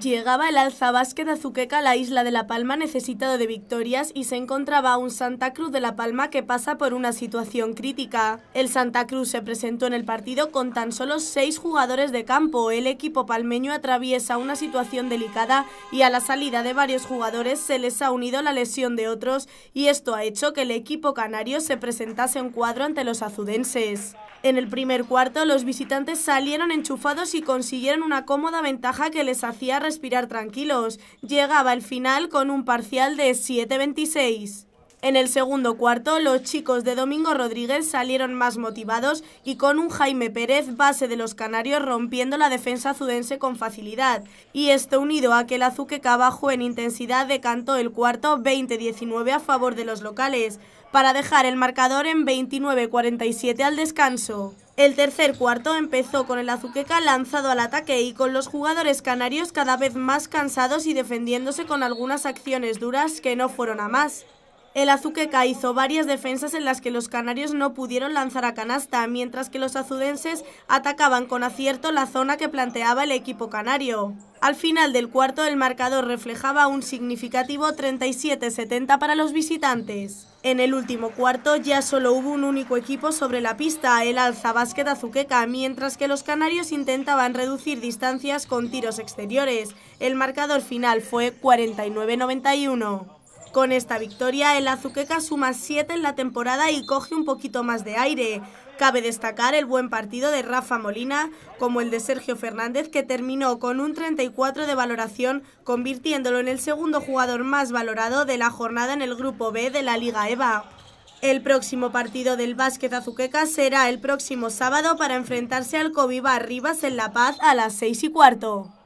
Llegaba el alza de Azuqueca a la isla de La Palma necesitado de victorias y se encontraba un Santa Cruz de La Palma que pasa por una situación crítica. El Santa Cruz se presentó en el partido con tan solo seis jugadores de campo. El equipo palmeño atraviesa una situación delicada y a la salida de varios jugadores se les ha unido la lesión de otros y esto ha hecho que el equipo canario se presentase en cuadro ante los azudenses. En el primer cuarto, los visitantes salieron enchufados y consiguieron una cómoda ventaja que les hacía respirar tranquilos. Llegaba el final con un parcial de 7,26. En el segundo cuarto, los chicos de Domingo Rodríguez salieron más motivados y con un Jaime Pérez, base de los Canarios, rompiendo la defensa azudense con facilidad. Y esto unido a que el Azuqueca bajó en intensidad decantó el cuarto 20-19 a favor de los locales, para dejar el marcador en 29-47 al descanso. El tercer cuarto empezó con el Azuqueca lanzado al ataque y con los jugadores canarios cada vez más cansados y defendiéndose con algunas acciones duras que no fueron a más. El Azuqueca hizo varias defensas en las que los canarios no pudieron lanzar a canasta, mientras que los azudenses atacaban con acierto la zona que planteaba el equipo canario. Al final del cuarto el marcador reflejaba un significativo 37-70 para los visitantes. En el último cuarto ya solo hubo un único equipo sobre la pista, el Alza Básquet Azuqueca, mientras que los canarios intentaban reducir distancias con tiros exteriores. El marcador final fue 49-91. Con esta victoria, el Azuqueca suma 7 en la temporada y coge un poquito más de aire. Cabe destacar el buen partido de Rafa Molina, como el de Sergio Fernández, que terminó con un 34 de valoración, convirtiéndolo en el segundo jugador más valorado de la jornada en el Grupo B de la Liga EVA. El próximo partido del básquet azuqueca será el próximo sábado para enfrentarse al Coviva Rivas en La Paz a las 6 y cuarto.